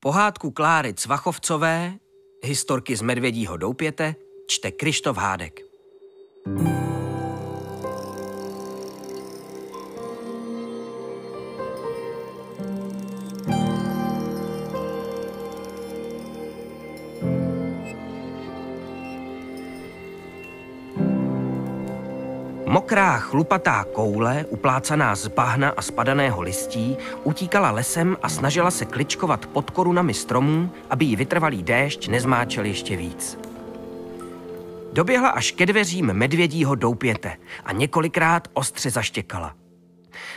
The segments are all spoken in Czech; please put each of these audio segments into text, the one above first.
Pohádku Kláry Cvachovcové, historky z medvědího doupěte, čte Krištof Hádek. thank you chlupatá koule, uplácaná z bahna a spadaného listí, utíkala lesem a snažila se kličkovat pod korunami stromů, aby ji vytrvalý déšť nezmáčel ještě víc. Doběhla až ke dveřím medvědího doupěte a několikrát ostře zaštěkala.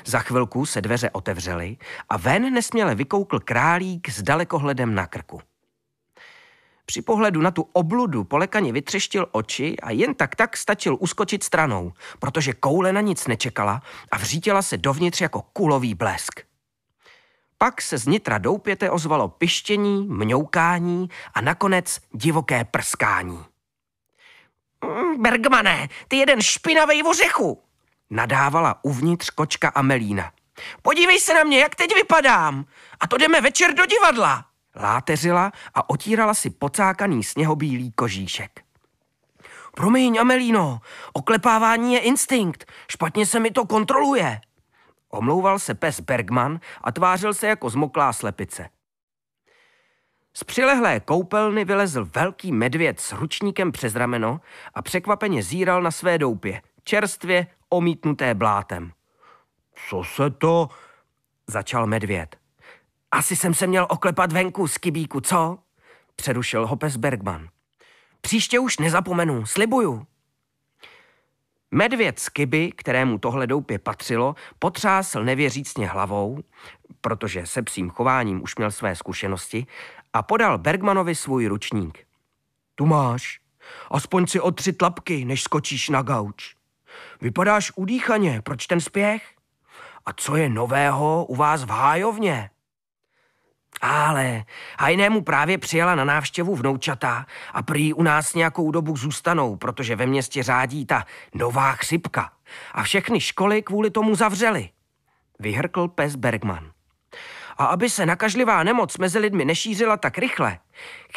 Za chvilku se dveře otevřely a ven nesměle vykoukl králík s dalekohledem na krku. Při pohledu na tu obludu polekaně vytřeštil oči a jen tak tak stačil uskočit stranou, protože koule na nic nečekala a vřítila se dovnitř jako kulový blesk. Pak se z nitra doupěte ozvalo pištění, mňoukání a nakonec divoké prskání. Mm, Bergmane, ty jeden špinavej vořechu, nadávala uvnitř kočka Amelína. Podívej se na mě, jak teď vypadám. A to jdeme večer do divadla. Láteřila a otírala si pocákaný sněhobílý kožíšek. Promiň, Amelino, oklepávání je instinkt, špatně se mi to kontroluje. Omlouval se pes Bergman a tvářil se jako zmoklá slepice. Z přilehlé koupelny vylezl velký medvěd s ručníkem přes rameno a překvapeně zíral na své doupě, čerstvě omítnuté blátem. Co se to? začal medvěd. Asi jsem se měl oklepat venku z kybíku, co? Přerušil Hopes Bergman. Příště už nezapomenu, slibuju. Medvěd z kyby, kterému tohle doupě patřilo, potřásl nevěřícně hlavou, protože se psím chováním už měl své zkušenosti, a podal Bergmanovi svůj ručník. Tu máš, aspoň si o tři tlapky, než skočíš na gauč. Vypadáš udýchaně, proč ten spěch? A co je nového u vás v hájovně? Ale Hajnému právě přijela na návštěvu vnoučata a prý u nás nějakou dobu zůstanou, protože ve městě řádí ta nová chřipka. A všechny školy kvůli tomu zavřely. Vyhrkl pes Bergman. A aby se nakažlivá nemoc mezi lidmi nešířila tak rychle,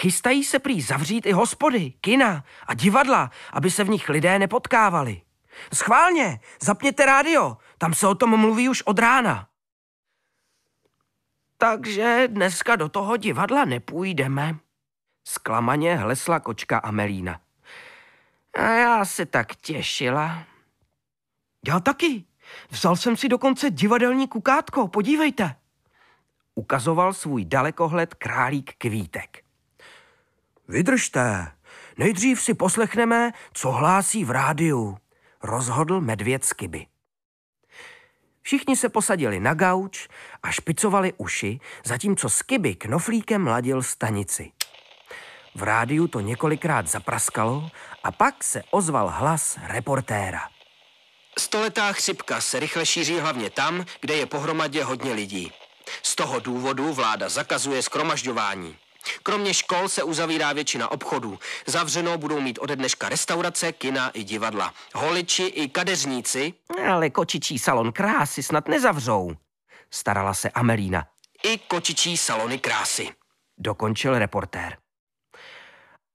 chystají se prý zavřít i hospody, kina a divadla, aby se v nich lidé nepotkávali. Schválně, zapněte rádio, tam se o tom mluví už od rána takže dneska do toho divadla nepůjdeme. Sklamaně hlesla kočka Amelína. A já se tak těšila. Já taky. Vzal jsem si dokonce divadelní kukátko, podívejte. Ukazoval svůj dalekohled králík Kvítek. Vydržte, nejdřív si poslechneme, co hlásí v rádiu, rozhodl medvěd Skiby. Všichni se posadili na gauč a špicovali uši, zatímco Skiby knoflíkem ladil stanici. V rádiu to několikrát zapraskalo a pak se ozval hlas reportéra. Stoletá chřipka se rychle šíří hlavně tam, kde je pohromadě hodně lidí. Z toho důvodu vláda zakazuje skromažďování. Kromě škol se uzavírá většina obchodů. Zavřeno budou mít ode dneška restaurace, kina i divadla. Holiči i kadeřníci. Ale kočičí salon krásy snad nezavřou. Starala se Amelína. I kočičí salony krásy. Dokončil reportér.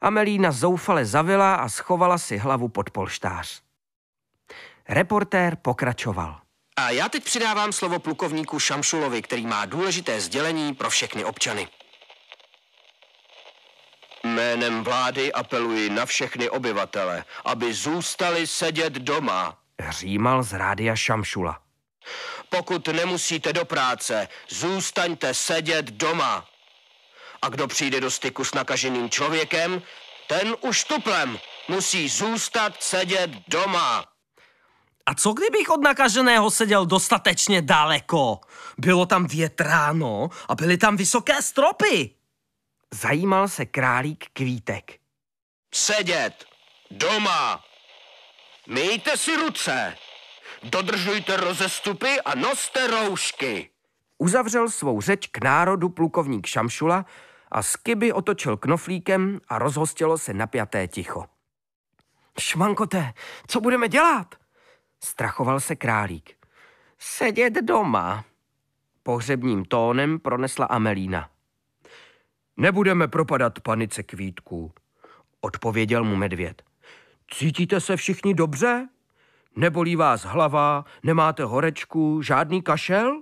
Amelína zoufale zavila a schovala si hlavu pod polštář. Reportér pokračoval. A já teď přidávám slovo plukovníku Šamšulovi, který má důležité sdělení pro všechny občany. Jménem vlády apeluji na všechny obyvatele, aby zůstali sedět doma. Římal z rádia Šamšula. Pokud nemusíte do práce, zůstaňte sedět doma. A kdo přijde do styku s nakaženým člověkem, ten už tuplem musí zůstat sedět doma. A co kdybych od nakaženého seděl dostatečně daleko? Bylo tam větráno a byly tam vysoké stropy zajímal se králík kvítek. Sedět! Doma! Mějte si ruce! Dodržujte rozestupy a noste roušky! Uzavřel svou řeč k národu plukovník Šamšula a z kyby otočil knoflíkem a rozhostilo se napjaté ticho. Šmankote, co budeme dělat? Strachoval se králík. Sedět doma, pohřebním tónem pronesla Amelína. Nebudeme propadat panice kvítků, odpověděl mu medvěd. Cítíte se všichni dobře? Nebolí vás hlava, nemáte horečku, žádný kašel?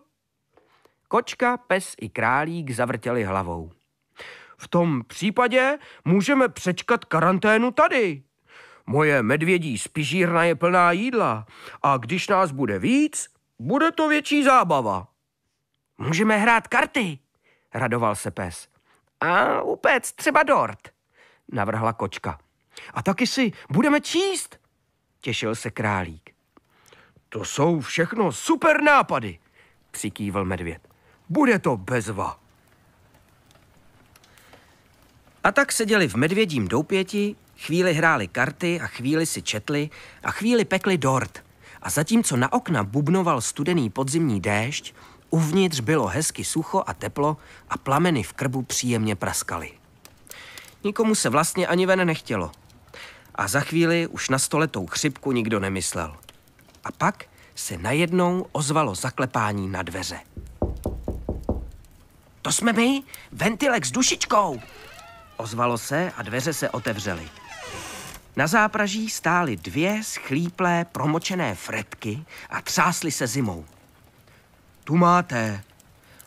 Kočka, pes i králík zavrtěli hlavou. V tom případě můžeme přečkat karanténu tady. Moje medvědí spižírna je plná jídla a když nás bude víc, bude to větší zábava. Můžeme hrát karty, radoval se pes. A upec, třeba dort, navrhla kočka. A taky si budeme číst, těšil se králík. To jsou všechno super nápady, přikývil medvěd. Bude to bezva. A tak seděli v medvědím doupěti, chvíli hráli karty a chvíli si četli a chvíli pekli dort. A zatímco na okna bubnoval studený podzimní déšť, Uvnitř bylo hezky sucho a teplo a plameny v krbu příjemně praskaly. Nikomu se vlastně ani ven nechtělo. A za chvíli už na stoletou chřipku nikdo nemyslel. A pak se najednou ozvalo zaklepání na dveře. To jsme my, ventilek s dušičkou! Ozvalo se a dveře se otevřely. Na zápraží stály dvě schlíplé, promočené fretky a třásly se zimou. Tu máte.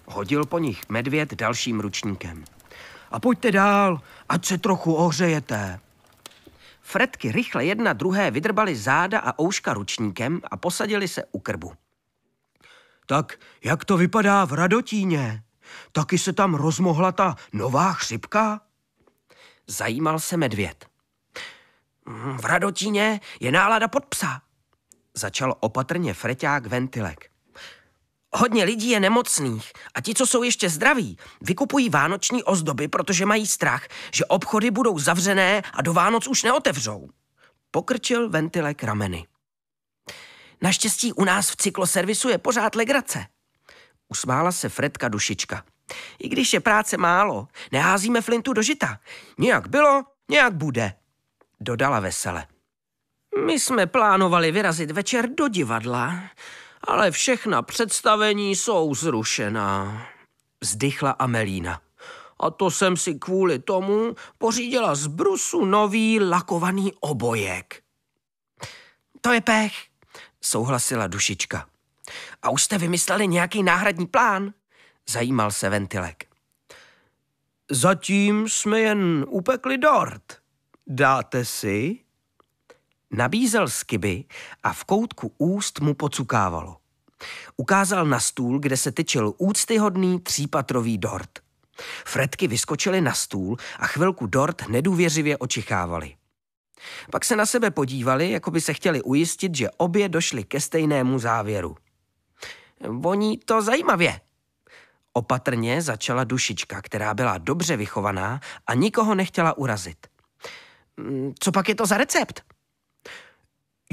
Hodil po nich medvěd dalším ručníkem. A pojďte dál, ať se trochu ohřejete. Fredky rychle jedna druhé vydrbali záda a ouška ručníkem a posadili se u krbu. Tak jak to vypadá v Radotíně? Taky se tam rozmohla ta nová chřipka? Zajímal se medvěd. Hm, v Radotíně je nálada pod psa. Začal opatrně Freťák Ventilek. Hodně lidí je nemocných a ti, co jsou ještě zdraví, vykupují vánoční ozdoby, protože mají strach, že obchody budou zavřené a do Vánoc už neotevřou. Pokrčil ventilek rameny. Naštěstí u nás v cykloservisu je pořád legrace. Usmála se Fredka dušička. I když je práce málo, neházíme flintu do žita. Nějak bylo, nějak bude. Dodala vesele. My jsme plánovali vyrazit večer do divadla, ale všechna představení jsou zrušená. Vzdychla Amelína. A to jsem si kvůli tomu pořídila z brusu nový lakovaný obojek. To je pech, souhlasila dušička. A už jste vymysleli nějaký náhradní plán? Zajímal se ventilek. Zatím jsme jen upekli dort. Dáte si? Nabízel skyby a v koutku úst mu pocukávalo. Ukázal na stůl, kde se tyčil úctyhodný třípatrový dort. Fredky vyskočily na stůl a chvilku dort nedůvěřivě očichávali. Pak se na sebe podívali, jako by se chtěli ujistit, že obě došly ke stejnému závěru. Voní to zajímavě. Opatrně začala dušička, která byla dobře vychovaná a nikoho nechtěla urazit. Mm, co pak je to za recept?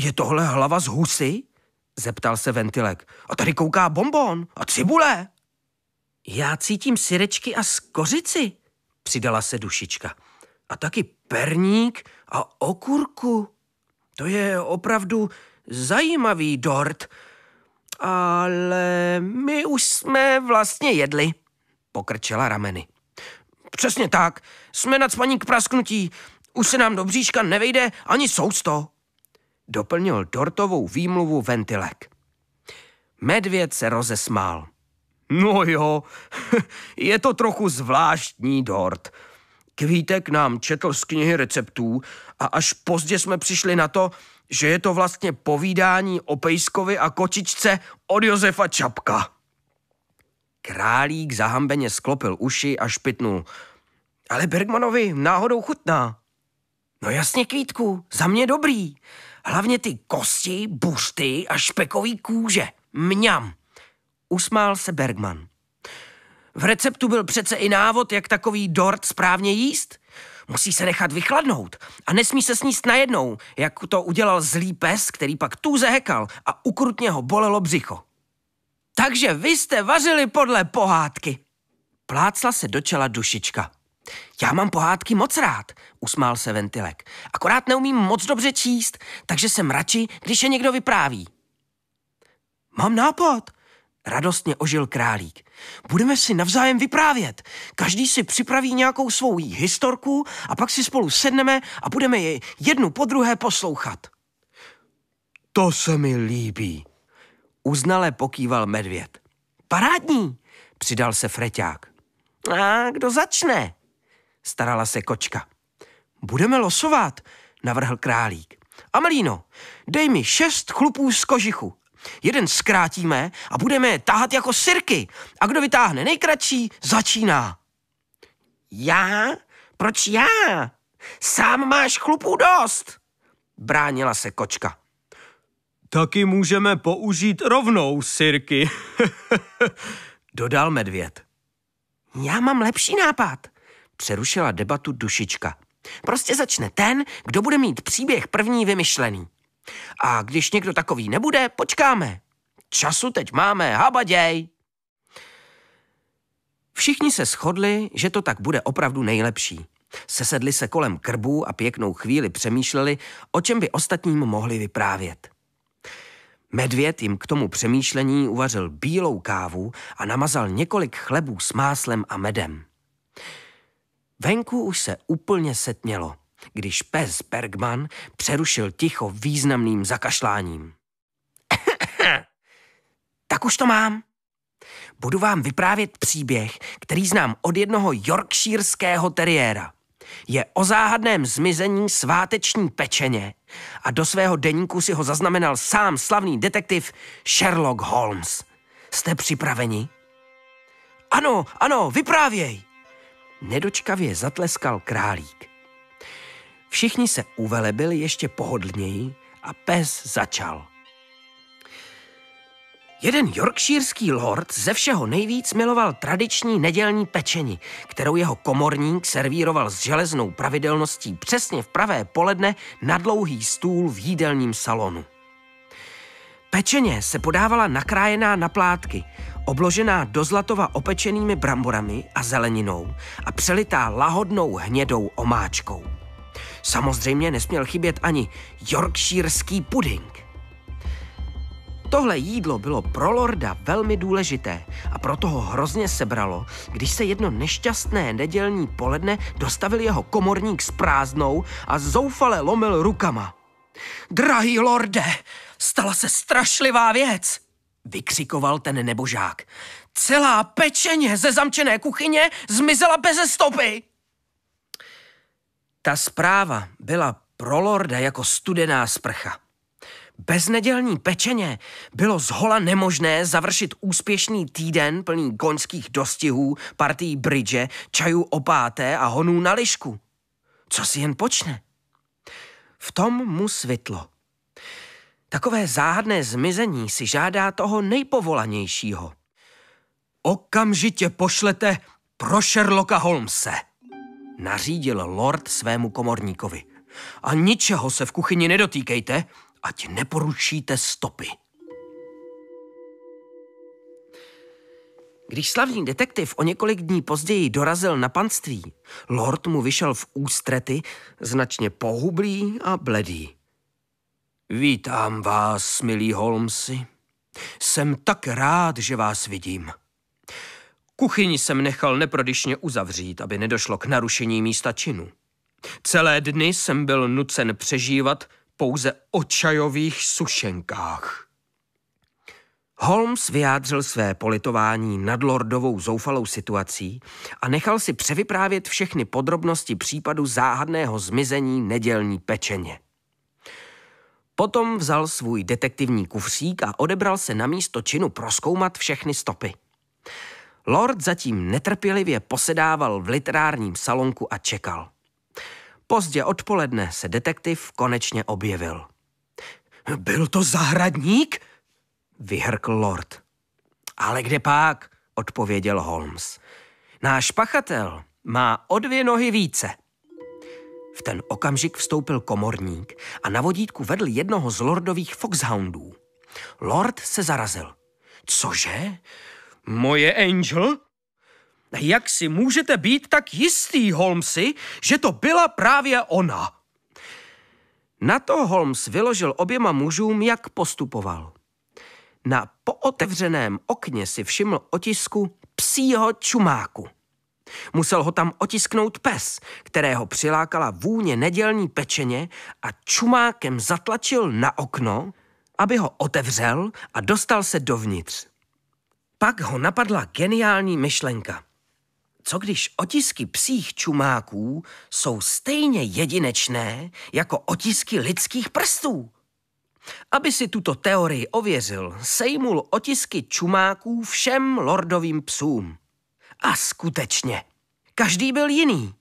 Je tohle hlava z husy? Zeptal se ventilek. A tady kouká bonbon a cibule. Já cítím syrečky a skořici, přidala se dušička. A taky perník a okurku. To je opravdu zajímavý dort. Ale my už jsme vlastně jedli, pokrčela rameny. Přesně tak, jsme nad spaní k prasknutí. Už se nám do bříška nevejde ani sousto doplnil dortovou výmluvu ventilek. Medvěd se rozesmál. No jo, je to trochu zvláštní dort. Kvítek nám četl z knihy receptů a až pozdě jsme přišli na to, že je to vlastně povídání o pejskovi a kočičce od Josefa Čapka. Králík zahambeně sklopil uši a špitnul. Ale Bergmanovi náhodou chutná. No jasně, Kvítku, za mě dobrý. Hlavně ty kosti, bušty a špekový kůže. Mňam. Usmál se Bergman. V receptu byl přece i návod, jak takový dort správně jíst. Musí se nechat vychladnout a nesmí se sníst najednou, jak to udělal zlý pes, který pak tu zehekal a ukrutně ho bolelo břicho. Takže vy jste vařili podle pohádky. Plácla se čela dušička. Já mám pohádky moc rád, usmál se Ventilek. Akorát neumím moc dobře číst, takže jsem radši, když je někdo vypráví. Mám nápad, radostně ožil králík. Budeme si navzájem vyprávět. Každý si připraví nějakou svou historku a pak si spolu sedneme a budeme je jednu po druhé poslouchat. To se mi líbí, uznale pokýval medvěd. Parádní, přidal se Freťák. A kdo začne? starala se kočka. Budeme losovat, navrhl králík. Amelíno, dej mi šest chlupů z kožichu. Jeden zkrátíme a budeme je tahat jako sirky. A kdo vytáhne nejkratší, začíná. Já? Proč já? Sám máš chlupů dost, bránila se kočka. Taky můžeme použít rovnou sirky, dodal medvěd. Já mám lepší nápad, přerušila debatu dušička. Prostě začne ten, kdo bude mít příběh první vymyšlený. A když někdo takový nebude, počkáme. Času teď máme, habaděj! Všichni se shodli, že to tak bude opravdu nejlepší. Sesedli se kolem krbu a pěknou chvíli přemýšleli, o čem by ostatním mohli vyprávět. Medvěd jim k tomu přemýšlení uvařil bílou kávu a namazal několik chlebů s máslem a medem. Venku už se úplně setmělo, když pes Bergman přerušil ticho významným zakašláním. tak už to mám. Budu vám vyprávět příběh, který znám od jednoho yorkshírského teriéra. Je o záhadném zmizení sváteční pečeně a do svého deníku si ho zaznamenal sám slavný detektiv Sherlock Holmes. Jste připraveni? Ano, ano, vyprávěj! nedočkavě zatleskal králík. Všichni se uvelebili ještě pohodlněji a pes začal. Jeden jorkšírský lord ze všeho nejvíc miloval tradiční nedělní pečení, kterou jeho komorník servíroval s železnou pravidelností přesně v pravé poledne na dlouhý stůl v jídelním salonu. Pečeně se podávala nakrájená na plátky, obložená do zlatova opečenými bramborami a zeleninou a přelitá lahodnou hnědou omáčkou. Samozřejmě nesměl chybět ani Yorkshireský puding. Tohle jídlo bylo pro lorda velmi důležité a proto ho hrozně sebralo, když se jedno nešťastné nedělní poledne dostavil jeho komorník s prázdnou a zoufale lomil rukama. Drahý lorde, stala se strašlivá věc! vykřikoval ten nebožák. Celá pečeně ze zamčené kuchyně zmizela bez stopy. Ta zpráva byla pro lorda jako studená sprcha. Bez nedělní pečeně bylo zhola nemožné završit úspěšný týden plný goňských dostihů, partí bridge, čajů opáté a honů na lišku. Co si jen počne? V tom mu svitlo. Takové záhadné zmizení si žádá toho nejpovolanějšího. Okamžitě pošlete pro Sherlocka Holmesa, nařídil lord svému komorníkovi. A ničeho se v kuchyni nedotýkejte, ať neporušíte stopy. Když slavný detektiv o několik dní později dorazil na panství, lord mu vyšel v ústrety, značně pohublý a bledý. Vítám vás, milí Holmesy. Jsem tak rád, že vás vidím. Kuchyni jsem nechal neprodyšně uzavřít, aby nedošlo k narušení místa činu. Celé dny jsem byl nucen přežívat pouze o čajových sušenkách. Holmes vyjádřil své politování nad lordovou zoufalou situací a nechal si převyprávět všechny podrobnosti případu záhadného zmizení nedělní pečeně. Potom vzal svůj detektivní kufřík a odebral se na místo činu proskoumat všechny stopy. Lord zatím netrpělivě posedával v literárním salonku a čekal. Pozdě odpoledne se detektiv konečně objevil. Byl to zahradník? vyhrkl Lord. Ale kde pak? odpověděl Holmes. Náš pachatel má o dvě nohy více. V ten okamžik vstoupil komorník a na vodítku vedl jednoho z lordových foxhoundů. Lord se zarazil. Cože? Moje Angel? Jak si můžete být tak jistý, Holmesy, že to byla právě ona? Na to Holmes vyložil oběma mužům, jak postupoval. Na pootevřeném okně si všiml otisku psího čumáku. Musel ho tam otisknout pes, kterého přilákala vůně nedělní pečeně a čumákem zatlačil na okno, aby ho otevřel a dostal se dovnitř. Pak ho napadla geniální myšlenka. Co když otisky psích čumáků jsou stejně jedinečné jako otisky lidských prstů? Aby si tuto teorii ověřil, sejmul otisky čumáků všem lordovým psům. A skutečně, každý byl jiný.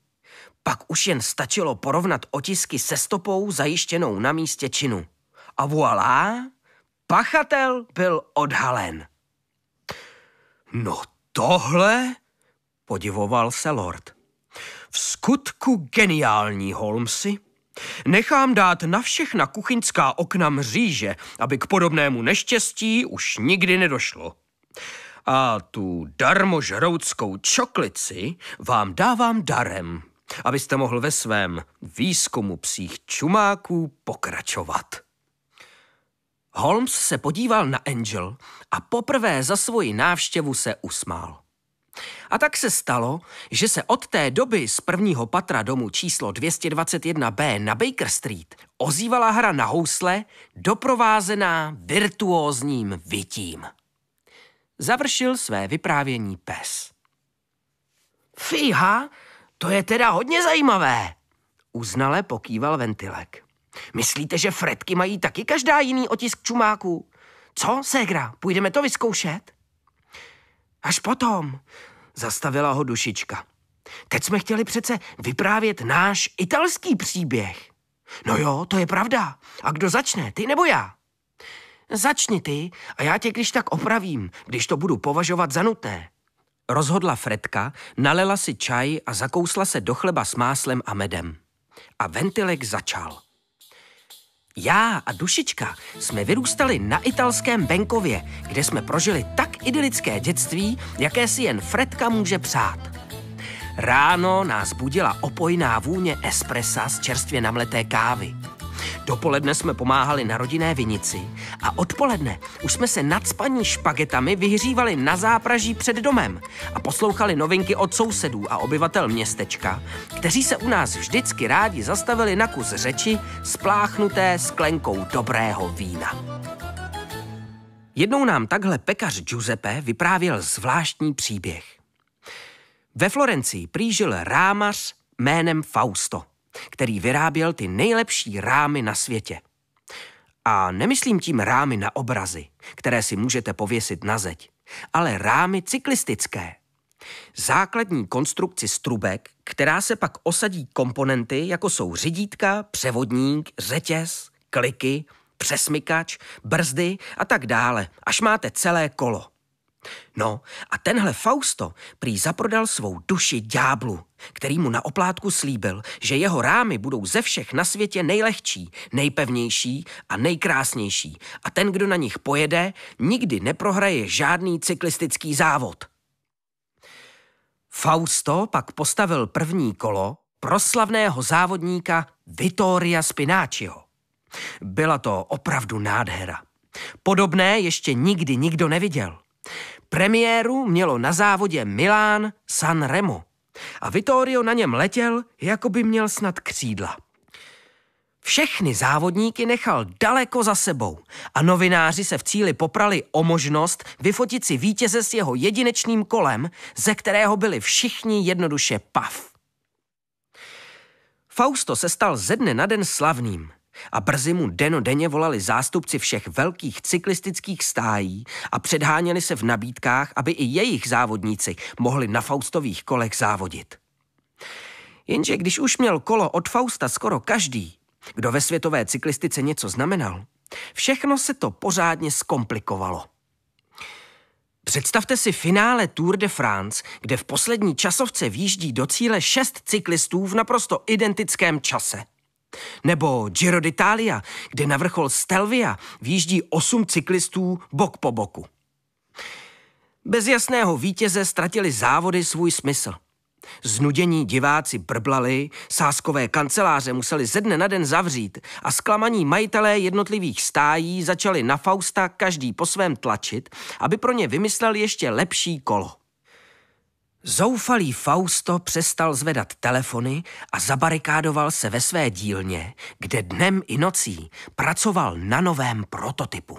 Pak už jen stačilo porovnat otisky se stopou zajištěnou na místě činu. A voilà, pachatel byl odhalen. No tohle, podivoval se lord. V skutku geniální, Holmesy. Nechám dát na všechna kuchyňská okna mříže, aby k podobnému neštěstí už nikdy nedošlo. A tu darmožrouckou čoklici vám dávám darem, abyste mohl ve svém výzkumu psích čumáků pokračovat. Holmes se podíval na Angel a poprvé za svoji návštěvu se usmál. A tak se stalo, že se od té doby z prvního patra domu číslo 221B na Baker Street ozývala hra na housle doprovázená virtuózním vytím završil své vyprávění pes. Fíha, to je teda hodně zajímavé, uznale pokýval ventilek. Myslíte, že fretky mají taky každá jiný otisk čumáků? Co, ségra, půjdeme to vyzkoušet? Až potom, zastavila ho dušička. Teď jsme chtěli přece vyprávět náš italský příběh. No jo, to je pravda. A kdo začne, ty nebo já? Začni ty a já tě když tak opravím, když to budu považovat za nutné. Rozhodla Fredka, nalela si čaj a zakousla se do chleba s máslem a medem. A ventilek začal. Já a Dušička jsme vyrůstali na italském venkově, kde jsme prožili tak idylické dětství, jaké si jen Fredka může přát. Ráno nás budila opojná vůně espressa z čerstvě namleté kávy. Dopoledne jsme pomáhali na rodinné vinici a odpoledne už jsme se spaní špagetami vyhřívali na zápraží před domem a poslouchali novinky od sousedů a obyvatel městečka, kteří se u nás vždycky rádi zastavili na kus řeči spláchnuté sklenkou dobrého vína. Jednou nám takhle pekař Giuseppe vyprávěl zvláštní příběh. Ve Florencii prý rámař jménem Fausto který vyráběl ty nejlepší rámy na světě. A nemyslím tím rámy na obrazy, které si můžete pověsit na zeď, ale rámy cyklistické. Základní konstrukci strubek, která se pak osadí komponenty, jako jsou řidítka, převodník, řetěz, kliky, přesmykač, brzdy a tak dále, až máte celé kolo. No a tenhle Fausto prý zaprodal svou duši ďáblu, který mu na oplátku slíbil, že jeho rámy budou ze všech na světě nejlehčí, nejpevnější a nejkrásnější a ten, kdo na nich pojede, nikdy neprohraje žádný cyklistický závod. Fausto pak postavil první kolo proslavného závodníka Vittoria Spináčiho. Byla to opravdu nádhera. Podobné ještě nikdy nikdo neviděl. Premiéru mělo na závodě Milán San Remo a Vittorio na něm letěl, jako by měl snad křídla. Všechny závodníky nechal daleko za sebou a novináři se v cíli poprali o možnost vyfotit si vítěze s jeho jedinečným kolem, ze kterého byli všichni jednoduše pav. Fausto se stal ze dne na den slavným – a brzy mu denodenně volali zástupci všech velkých cyklistických stájí a předháněli se v nabídkách, aby i jejich závodníci mohli na Faustových kolech závodit. Jenže když už měl kolo od Fausta skoro každý, kdo ve světové cyklistice něco znamenal, všechno se to pořádně zkomplikovalo. Představte si finále Tour de France, kde v poslední časovce výjíždí do cíle šest cyklistů v naprosto identickém čase – nebo Giro d'Italia, kde na vrchol Stelvia výjíždí osm cyklistů bok po boku. Bez jasného vítěze ztratili závody svůj smysl. Znudění diváci brblali, sáskové kanceláře museli ze dne na den zavřít a zklamaní majitelé jednotlivých stájí začali na Fausta každý po svém tlačit, aby pro ně vymyslel ještě lepší kolo. Zoufalý Fausto přestal zvedat telefony a zabarikádoval se ve své dílně, kde dnem i nocí pracoval na novém prototypu.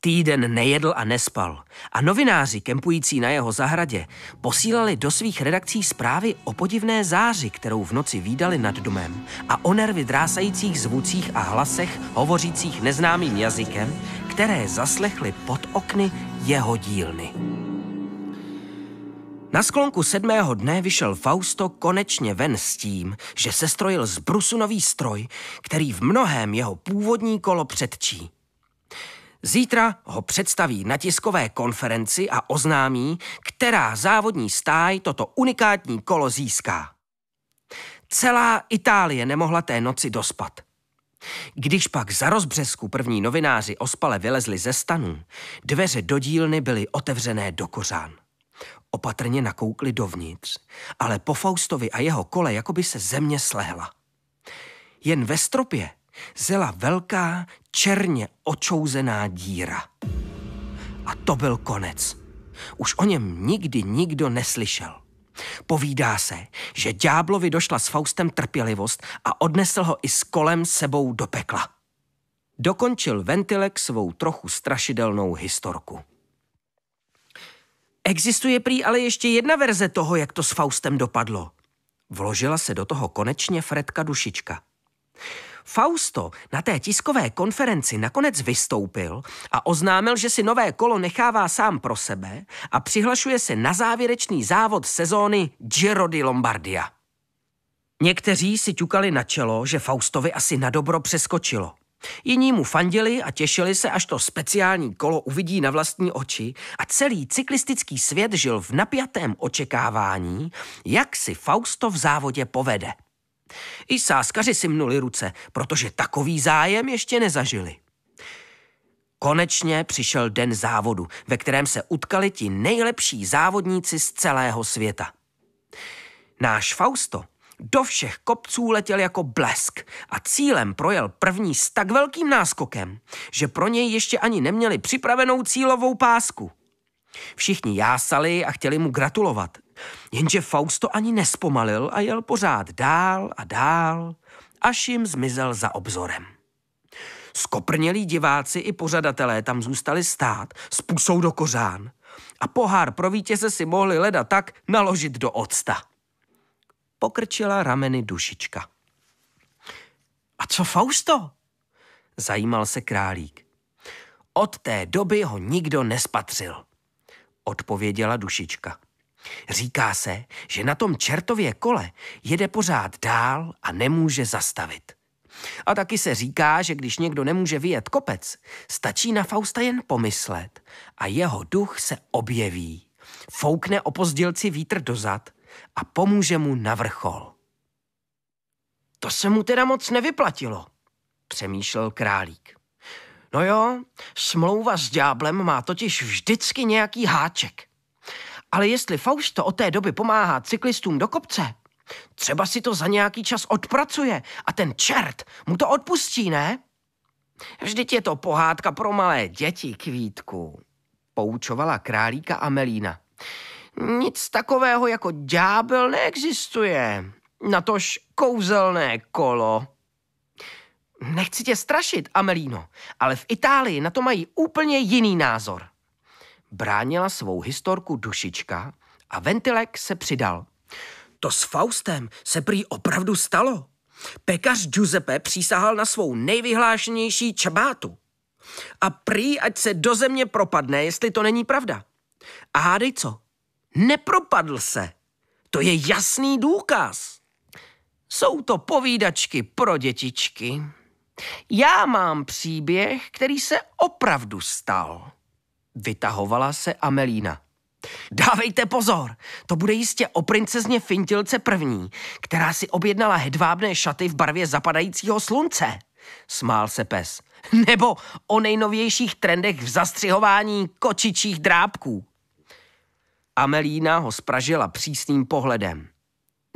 Týden nejedl a nespal a novináři kempující na jeho zahradě posílali do svých redakcí zprávy o podivné záři, kterou v noci výdali nad domem a o nervy drásajících zvucích a hlasech hovořících neznámým jazykem, které zaslechly pod okny jeho dílny. Na sklonku sedmého dne vyšel Fausto konečně ven s tím, že se strojil z brusu nový stroj, který v mnohém jeho původní kolo předčí. Zítra ho představí na tiskové konferenci a oznámí, která závodní stáj toto unikátní kolo získá. Celá Itálie nemohla té noci dospat. Když pak za rozbřesku první novináři ospale vylezli ze stanů, dveře do dílny byly otevřené do kořán. Opatrně nakoukli dovnitř, ale po Faustovi a jeho kole jakoby se země slehla. Jen ve stropě zela velká, černě očouzená díra. A to byl konec. Už o něm nikdy nikdo neslyšel. Povídá se, že ďáblovi došla s Faustem trpělivost a odnesl ho i s kolem sebou do pekla. Dokončil Ventilek svou trochu strašidelnou historku. Existuje prý ale ještě jedna verze toho, jak to s Faustem dopadlo. Vložila se do toho konečně Fredka Dušička. Fausto na té tiskové konferenci nakonec vystoupil a oznámil, že si nové kolo nechává sám pro sebe a přihlašuje se na závěrečný závod sezóny Giro di Lombardia. Někteří si ťukali na čelo, že Faustovi asi na dobro přeskočilo – Jiní mu fandili a těšili se, až to speciální kolo uvidí na vlastní oči a celý cyklistický svět žil v napjatém očekávání, jak si Fausto v závodě povede. I sáskaři si mnuli ruce, protože takový zájem ještě nezažili. Konečně přišel den závodu, ve kterém se utkali ti nejlepší závodníci z celého světa. Náš Fausto do všech kopců letěl jako blesk a cílem projel první s tak velkým náskokem, že pro něj ještě ani neměli připravenou cílovou pásku. Všichni jásali a chtěli mu gratulovat, jenže Fausto ani nespomalil a jel pořád dál a dál, až jim zmizel za obzorem. Skoprnělí diváci i pořadatelé tam zůstali stát s pusou do kořán a pohár pro vítěze si mohli leda tak naložit do octa pokrčila rameny dušička. A co Fausto? Zajímal se králík. Od té doby ho nikdo nespatřil, odpověděla dušička. Říká se, že na tom čertově kole jede pořád dál a nemůže zastavit. A taky se říká, že když někdo nemůže vyjet kopec, stačí na Fausta jen pomyslet a jeho duch se objeví. Foukne opozdělci vítr dozad a pomůže mu na vrchol. To se mu teda moc nevyplatilo, přemýšlel králík. No jo, smlouva s dňáblem má totiž vždycky nějaký háček. Ale jestli Fausto od té doby pomáhá cyklistům do kopce, třeba si to za nějaký čas odpracuje a ten čert mu to odpustí, ne? Vždyť je to pohádka pro malé děti, kvítku, poučovala králíka Amelína. Nic takového jako ďábel neexistuje. Natož kouzelné kolo. Nechci tě strašit, Amelíno, ale v Itálii na to mají úplně jiný názor. Bránila svou historku dušička a Ventilek se přidal. To s Faustem se prý opravdu stalo. Pekař Giuseppe přísahal na svou nejvyhlášenější čabátu. A prý, ať se do země propadne, jestli to není pravda. A hádej co, Nepropadl se. To je jasný důkaz. Jsou to povídačky pro dětičky. Já mám příběh, který se opravdu stal. Vytahovala se Amelína. Dávejte pozor, to bude jistě o princezně Fintilce první, která si objednala hedvábné šaty v barvě zapadajícího slunce, smál se pes. Nebo o nejnovějších trendech v zastřihování kočičích drábků. Amelína ho spražila přísným pohledem.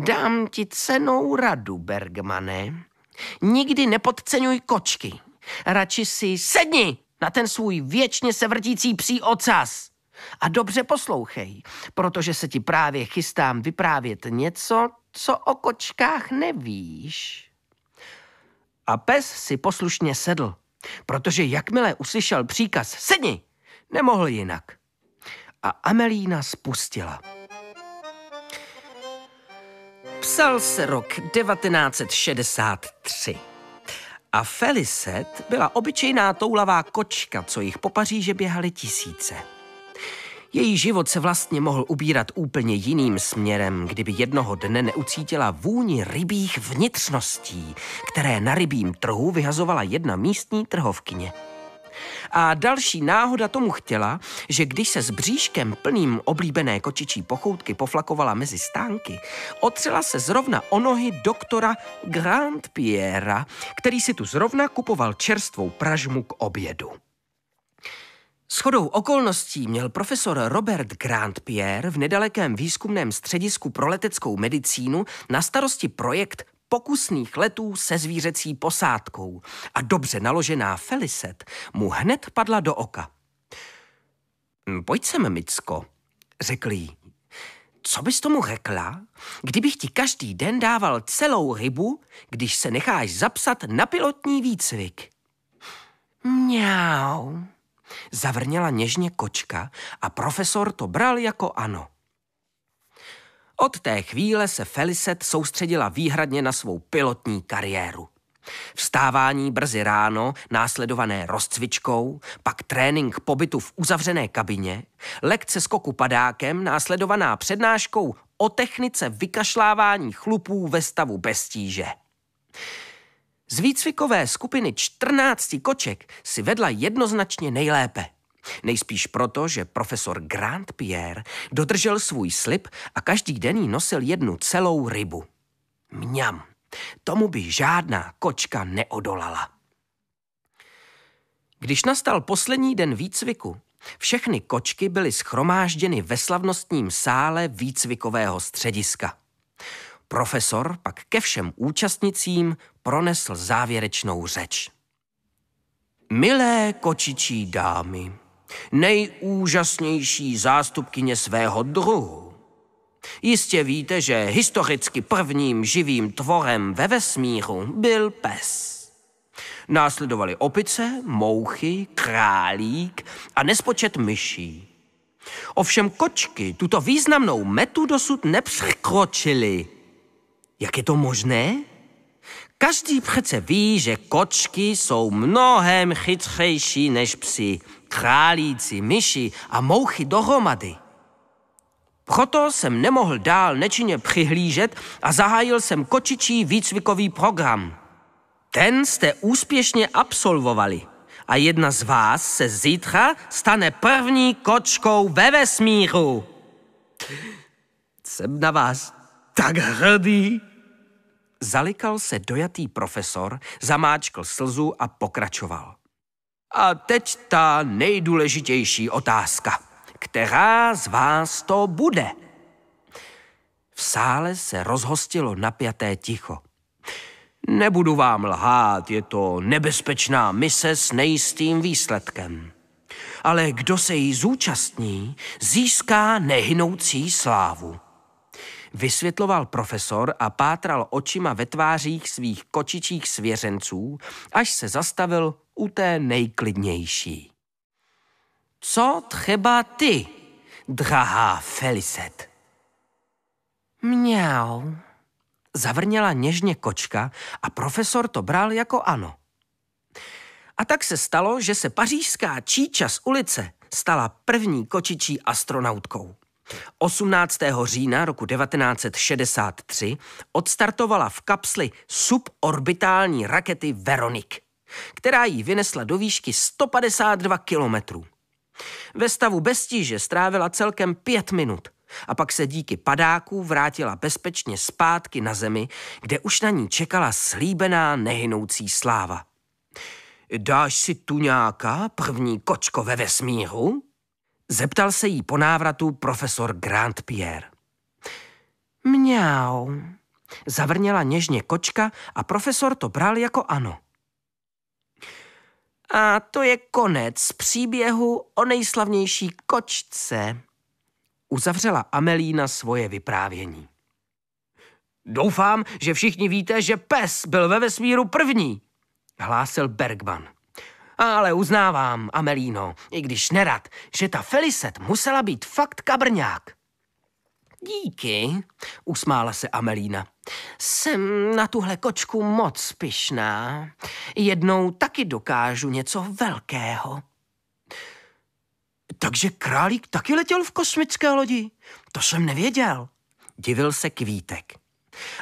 Dám ti cenou radu, Bergmane. Nikdy nepodceňuj kočky. Radši si sedni na ten svůj věčně se vrtící psí ocas. A dobře poslouchej, protože se ti právě chystám vyprávět něco, co o kočkách nevíš. A pes si poslušně sedl, protože jakmile uslyšel příkaz sedni, nemohl jinak a Amelína spustila. Psal se rok 1963. A Felicet byla obyčejná toulavá kočka, co jich po Paříže běhaly tisíce. Její život se vlastně mohl ubírat úplně jiným směrem, kdyby jednoho dne neucítila vůni rybích vnitřností, které na rybím trhu vyhazovala jedna místní trhovkyně. A další náhoda tomu chtěla, že když se s bříškem plným oblíbené kočičí pochoutky poflakovala mezi stánky, otřela se zrovna o nohy doktora Grand Piera, který si tu zrovna kupoval čerstvou pražmu k obědu. Schodou okolností měl profesor Robert Pierre v nedalekém výzkumném středisku pro leteckou medicínu na starosti projekt pokusných letů se zvířecí posádkou a dobře naložená Feliset mu hned padla do oka. Hm, pojď sem, Micko, řekl jí. Co bys tomu řekla, kdybych ti každý den dával celou rybu, když se necháš zapsat na pilotní výcvik? Mňau, zavrněla něžně kočka a profesor to bral jako ano. Od té chvíle se Felicet soustředila výhradně na svou pilotní kariéru. Vstávání brzy ráno, následované rozcvičkou, pak trénink pobytu v uzavřené kabině, lekce skoku padákem, následovaná přednáškou o technice vykašlávání chlupů ve stavu bez tíže. Z výcvikové skupiny 14 koček si vedla jednoznačně nejlépe – Nejspíš proto, že profesor Grand Pierre dodržel svůj slib a každý den jí nosil jednu celou rybu. Mňam, tomu by žádná kočka neodolala. Když nastal poslední den výcviku, všechny kočky byly schromážděny ve slavnostním sále výcvikového střediska. Profesor pak ke všem účastnicím pronesl závěrečnou řeč. Milé kočičí dámy, nejúžasnější zástupkyně svého druhu. Jistě víte, že historicky prvním živým tvorem ve vesmíru byl pes. Následovaly opice, mouchy, králík a nespočet myší. Ovšem kočky tuto významnou metu dosud nepřekročily. Jak je to možné? Každý přece ví, že kočky jsou mnohem chytřejší než psi – králíci, myši a mouchy dohromady. Proto jsem nemohl dál nečinně přihlížet a zahájil jsem kočičí výcvikový program. Ten jste úspěšně absolvovali a jedna z vás se zítra stane první kočkou ve vesmíru. Jsem na vás tak hrdý. Zalikal se dojatý profesor, zamáčkl slzu a pokračoval. A teď ta nejdůležitější otázka. Která z vás to bude? V sále se rozhostilo napjaté ticho. Nebudu vám lhát, je to nebezpečná mise s nejistým výsledkem. Ale kdo se jí zúčastní, získá nehynoucí slávu. Vysvětloval profesor a pátral očima ve tvářích svých kočičích svěřenců, až se zastavil u té nejklidnější. Co třeba ty, drahá Feliset? Mňau. Zavrněla něžně kočka a profesor to bral jako ano. A tak se stalo, že se pařížská číča z ulice stala první kočičí astronautkou. 18. října roku 1963 odstartovala v kapsli suborbitální rakety Veronik která ji vynesla do výšky 152 kilometrů. Ve stavu bez tíže strávila celkem pět minut a pak se díky padáku vrátila bezpečně zpátky na zemi, kde už na ní čekala slíbená nehynoucí sláva. Dáš si nějaká první kočko ve vesmíru? Zeptal se jí po návratu profesor Grand Pierre. Mňau. Zavrněla něžně kočka a profesor to bral jako ano. A to je konec příběhu o nejslavnější kočce. Uzavřela Amelína svoje vyprávění. Doufám, že všichni víte, že pes byl ve vesmíru první, hlásil Bergman. Ale uznávám, Amelíno, i když nerad, že ta Felicet musela být fakt kabrňák. Díky, usmála se Amelína. Jsem na tuhle kočku moc pyšná. Jednou taky dokážu něco velkého. Takže králík taky letěl v kosmické lodi? To jsem nevěděl. Divil se kvítek.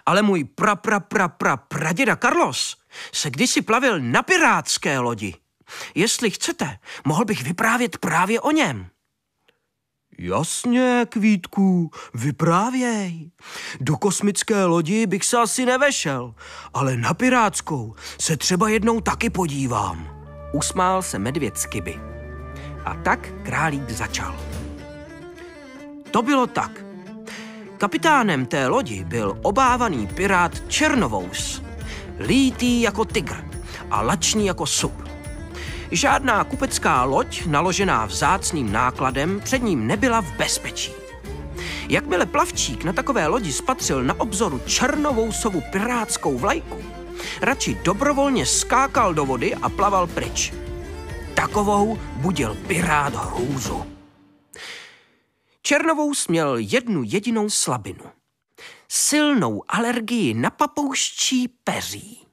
Ale můj pra, pra, pra, pra, praděda Carlos se kdysi plavil na pirátské lodi. Jestli chcete, mohl bych vyprávět právě o něm. Jasně, kvítku, vyprávěj. Do kosmické lodi bych se asi nevešel, ale na pirátskou se třeba jednou taky podívám. Usmál se medvěd z kyby. A tak králík začal. To bylo tak. Kapitánem té lodi byl obávaný pirát Černovous, lítý jako tygr a lačný jako sup. Žádná kupecká loď, naložená vzácným nákladem, před ním nebyla v bezpečí. Jakmile plavčík na takové lodi spatřil na obzoru černovou sovu pirátskou vlajku, radši dobrovolně skákal do vody a plaval pryč. Takovou budil pirát hrůzu. Černovou směl jednu jedinou slabinu. Silnou alergii na papouščí peří.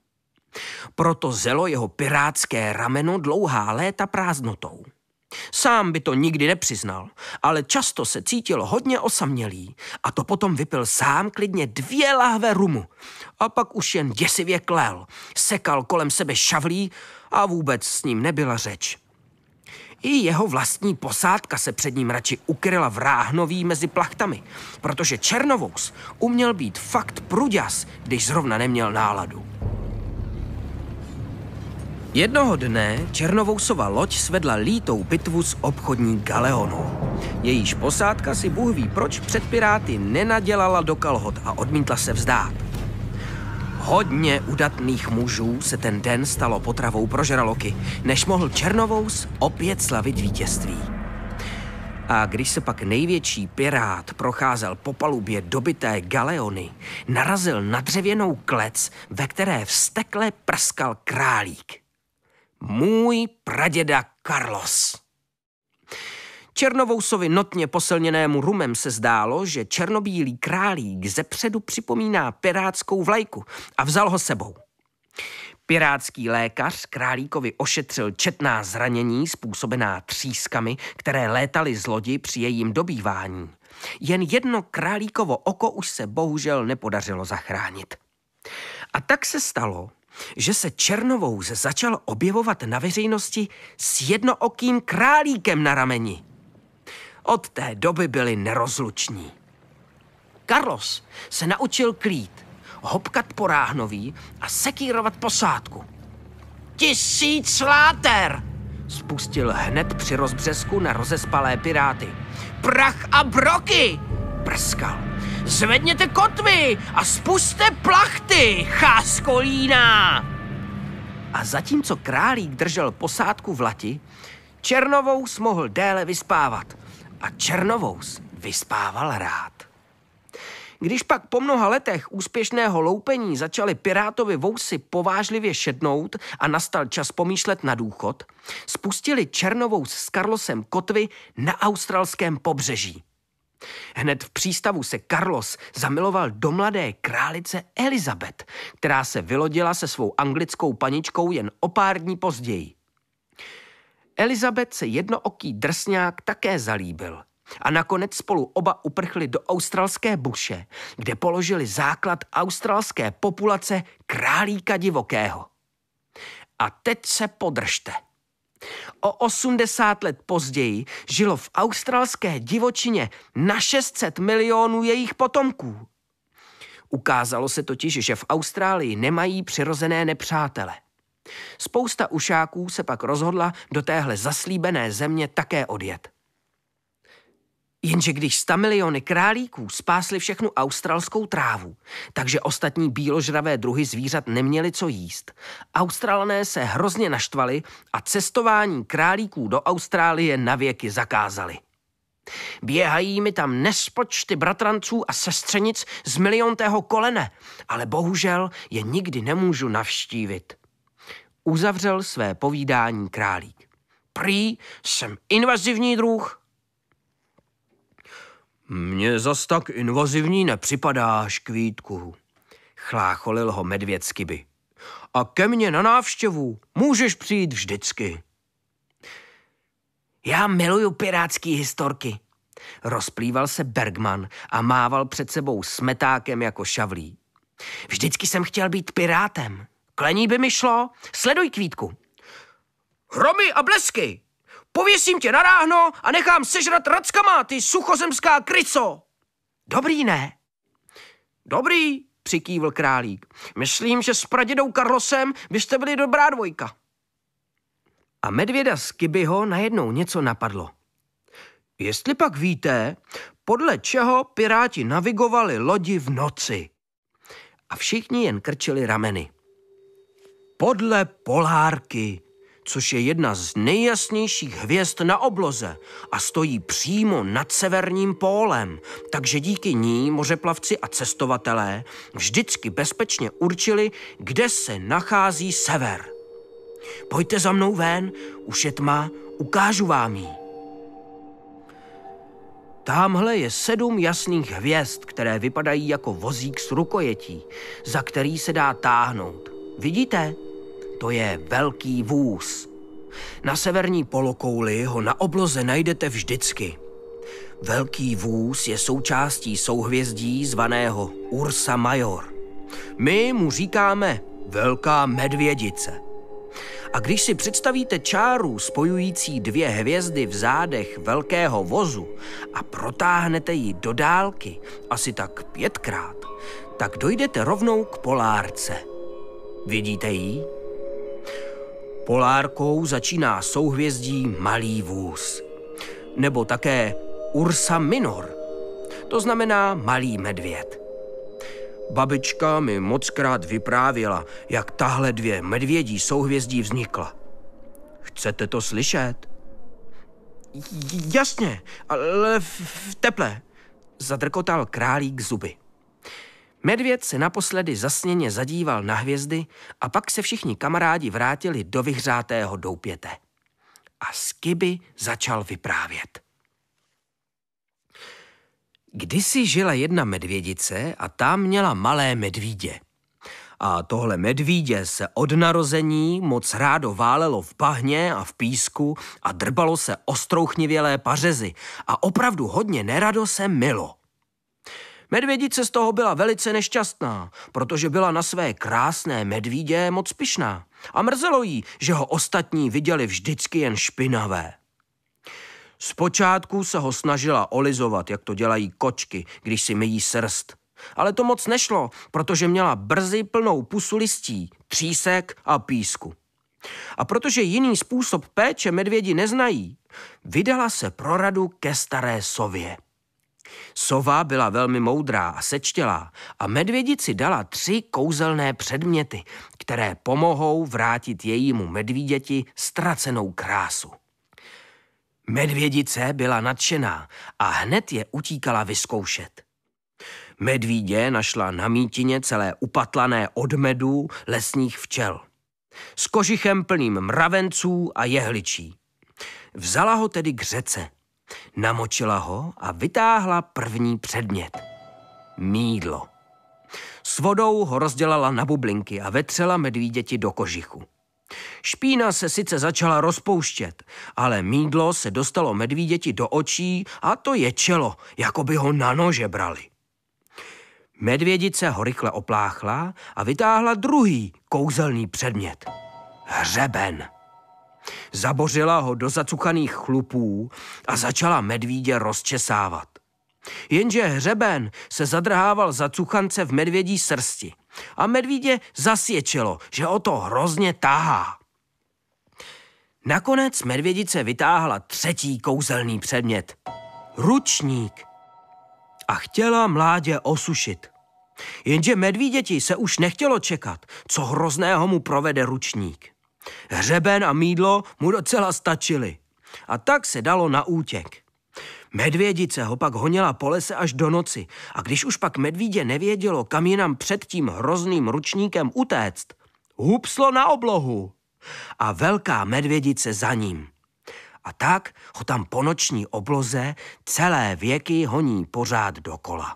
Proto zelo jeho pirátské rameno dlouhá léta prázdnotou. Sám by to nikdy nepřiznal, ale často se cítil hodně osamělý a to potom vypil sám klidně dvě lahve rumu a pak už jen děsivě klel, sekal kolem sebe šavlí a vůbec s ním nebyla řeč. I jeho vlastní posádka se před ním radši ukryla v ráhnoví mezi plachtami, protože Černovous uměl být fakt pruďas, když zrovna neměl náladu. Jednoho dne Černovousova loď svedla lítou bitvu s obchodní Galeonu. Jejíž posádka si Bůh ví proč před Piráty nenadělala do kalhot a odmítla se vzdát. Hodně udatných mužů se ten den stalo potravou pro žraloky, než mohl Černovous opět slavit vítězství. A když se pak největší pirát procházel po palubě dobité galeony, narazil na dřevěnou klec, ve které vstekle prskal králík můj praděda Carlos. Černovousovi notně posilněnému rumem se zdálo, že černobílý králík ze předu připomíná pirátskou vlajku a vzal ho sebou. Pirátský lékař králíkovi ošetřil četná zranění způsobená třískami, které létaly z lodi při jejím dobývání. Jen jedno králíkovo oko už se bohužel nepodařilo zachránit. A tak se stalo, že se Černovouz začal objevovat na veřejnosti s jednookým králíkem na rameni. Od té doby byli nerozluční. Carlos se naučil klít, hopkat po ráhnoví a sekírovat posádku. Tisíc láter! Spustil hned při rozbřesku na rozespalé piráty. Prach a broky! Prskal. Zvedněte kotvy a spuste plachty, cháskolína! A zatímco králík držel posádku v lati, Černovous mohl déle vyspávat. A Černovous vyspával rád. Když pak po mnoha letech úspěšného loupení začaly pirátovi vousy povážlivě šednout a nastal čas pomýšlet na důchod, spustili Černovous s Karlosem kotvy na australském pobřeží. Hned v přístavu se Carlos zamiloval do mladé králice Elizabeth, která se vylodila se svou anglickou paničkou jen o pár dní později. Elizabeth se jednooký drsňák také zalíbil a nakonec spolu oba uprchli do australské buše, kde položili základ australské populace králíka divokého. A teď se podržte – O 80 let později žilo v australské divočině na 600 milionů jejich potomků. Ukázalo se totiž, že v Austrálii nemají přirozené nepřátele. Spousta ušáků se pak rozhodla do téhle zaslíbené země také odjet. Jenže když sta miliony králíků spásly všechnu australskou trávu, takže ostatní bíložravé druhy zvířat neměli co jíst, australané se hrozně naštvali a cestování králíků do Austrálie navěky zakázali. Běhají mi tam nespočty bratranců a sestřenic z miliontého kolene, ale bohužel je nikdy nemůžu navštívit. Uzavřel své povídání králík. Prý jsem invazivní druh, mně zas tak invazivní nepřipadáš, kvítku, chlácholil ho medvěd z A ke mně na návštěvu můžeš přijít vždycky. Já miluju pirátský historky. Rozplýval se Bergman a mával před sebou smetákem jako šavlí. Vždycky jsem chtěl být pirátem. Klení by mi šlo. Sleduj kvítku. Hromy a blesky, Pověsím tě na ráhno a nechám sežrat rackama, ty suchozemská kryco. Dobrý ne? Dobrý, přikývl králík. Myslím, že s pradědou Karlosem byste byli dobrá dvojka. A medvěda z Kibyho najednou něco napadlo. Jestli pak víte, podle čeho piráti navigovali lodi v noci. A všichni jen krčili rameny. Podle polárky, což je jedna z nejjasnějších hvězd na obloze a stojí přímo nad severním pólem, takže díky ní mořeplavci a cestovatelé vždycky bezpečně určili, kde se nachází sever. Pojďte za mnou ven, už je tma, ukážu vám ji. Tamhle je sedm jasných hvězd, které vypadají jako vozík s rukojetí, za který se dá táhnout. Vidíte? To je velký vůz. Na severní polokouli ho na obloze najdete vždycky. Velký vůz je součástí souhvězdí zvaného Ursa Major. My mu říkáme Velká medvědice. A když si představíte čáru spojující dvě hvězdy v zádech velkého vozu a protáhnete ji do dálky asi tak pětkrát, tak dojdete rovnou k polárce. Vidíte ji? Polárkou začíná souhvězdí Malý vůz. Nebo také Ursa Minor. To znamená malý medvěd. Babička mi mockrát vyprávěla, jak tahle dvě medvědí souhvězdí vznikla. Chcete to slyšet? Jasně, ale v teple, zadrkotal králík zuby. Medvěd se naposledy zasněně zadíval na hvězdy a pak se všichni kamarádi vrátili do vyhřátého doupěte. A Skiby začal vyprávět. Kdysi žila jedna medvědice a ta měla malé medvídě. A tohle medvídě se od narození moc rádo válelo v bahně a v písku a drbalo se ostrouchnivělé pařezy a opravdu hodně nerado se milo. Medvědice z toho byla velice nešťastná, protože byla na své krásné medvídě moc pišná a mrzelo jí, že ho ostatní viděli vždycky jen špinavé. Zpočátku se ho snažila olizovat, jak to dělají kočky, když si myjí srst. Ale to moc nešlo, protože měla brzy plnou pusu listí, třísek a písku. A protože jiný způsob péče medvědi neznají, vydala se pro radu ke staré sově. Sova byla velmi moudrá a sečtělá a medvědici dala tři kouzelné předměty, které pomohou vrátit jejímu medvíděti ztracenou krásu. Medvědice byla nadšená a hned je utíkala vyzkoušet. Medvídě našla na mítině celé upatlané od medů lesních včel. S kožichem plným mravenců a jehličí. Vzala ho tedy k řece – Namočila ho a vytáhla první předmět. Mídlo. S vodou ho rozdělala na bublinky a vetřela medvíděti do kožichu. Špína se sice začala rozpouštět, ale mídlo se dostalo medvíděti do očí a to ječelo, jako by ho na nože brali. Medvědice ho rychle opláchla a vytáhla druhý kouzelný předmět. Hřeben. Zabořila ho do zacuchaných chlupů a začala medvídě rozčesávat. Jenže hřeben se zadrhával za cuchance v medvědí srsti a medvídě zasvědčilo, že o to hrozně tahá. Nakonec medvědice vytáhla třetí kouzelný předmět. Ručník. A chtěla mládě osušit. Jenže medvíděti se už nechtělo čekat, co hrozného mu provede ručník. Hřeben a mídlo mu docela stačili, A tak se dalo na útěk. Medvědice ho pak honila po lese až do noci a když už pak medvídě nevědělo, kam jinam před tím hrozným ručníkem utéct, hupslo na oblohu a velká medvědice za ním. A tak ho tam po noční obloze celé věky honí pořád dokola.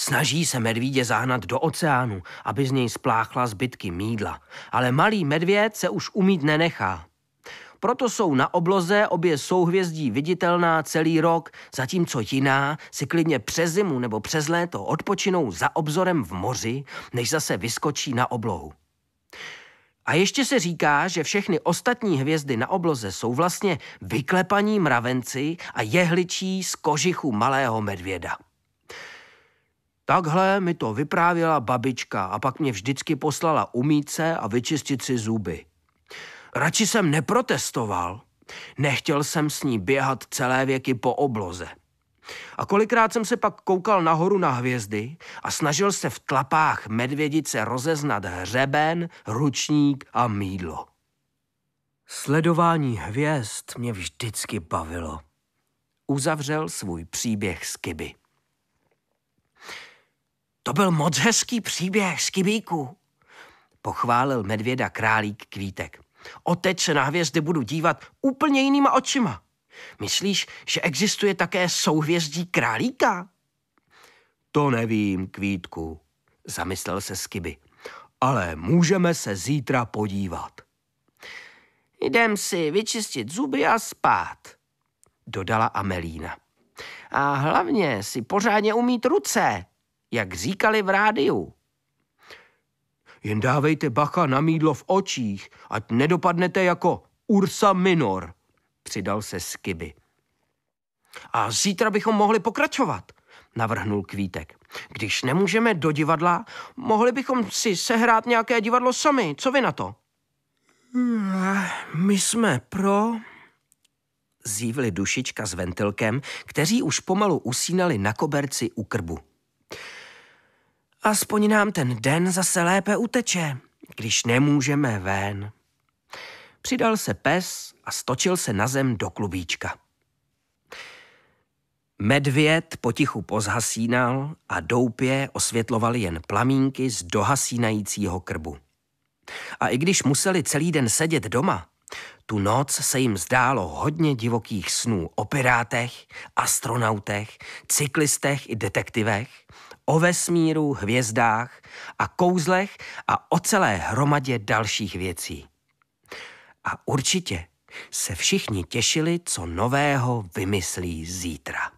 Snaží se medvídě zahnat do oceánu, aby z něj spláchla zbytky mídla. Ale malý medvěd se už umít nenechá. Proto jsou na obloze obě souhvězdí viditelná celý rok, zatímco jiná si klidně přes zimu nebo přes léto odpočinou za obzorem v moři, než zase vyskočí na oblohu. A ještě se říká, že všechny ostatní hvězdy na obloze jsou vlastně vyklepaní mravenci a jehličí z kožichu malého medvěda. Takhle mi to vyprávěla babička a pak mě vždycky poslala umít se a vyčistit si zuby. Radši jsem neprotestoval. Nechtěl jsem s ní běhat celé věky po obloze. A kolikrát jsem se pak koukal nahoru na hvězdy a snažil se v tlapách medvědice rozeznat hřeben, ručník a mídlo. Sledování hvězd mě vždycky bavilo. Uzavřel svůj příběh z kyby. To byl moc hezký příběh, Skibíku, pochválil medvěda králík Kvítek. Oteď se na hvězdy budu dívat úplně jinýma očima. Myslíš, že existuje také souhvězdí králíka? To nevím, Kvítku, zamyslel se Skiby. Ale můžeme se zítra podívat. Jdem si vyčistit zuby a spát, dodala Amelína. A hlavně si pořádně umít ruce, jak říkali v rádiu. Jen dávejte bacha na mídlo v očích, ať nedopadnete jako Ursa Minor, přidal se Skiby. A zítra bychom mohli pokračovat, navrhnul Kvítek. Když nemůžeme do divadla, mohli bychom si sehrát nějaké divadlo sami. Co vy na to? My jsme pro... Zívli dušička s ventilkem, kteří už pomalu usínali na koberci u krbu. Aspoň nám ten den zase lépe uteče, když nemůžeme ven. Přidal se pes a stočil se na zem do klubíčka. Medvěd potichu pozhasínal a doupě osvětlovali jen plamínky z dohasínajícího krbu. A i když museli celý den sedět doma, tu noc se jim zdálo hodně divokých snů o pirátech, astronautech, cyklistech i detektivech – o vesmíru, hvězdách a kouzlech a o celé hromadě dalších věcí. A určitě se všichni těšili, co nového vymyslí zítra.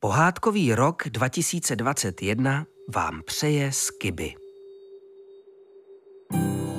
Pohádkový rok 2021 vám přeje skyby. thank you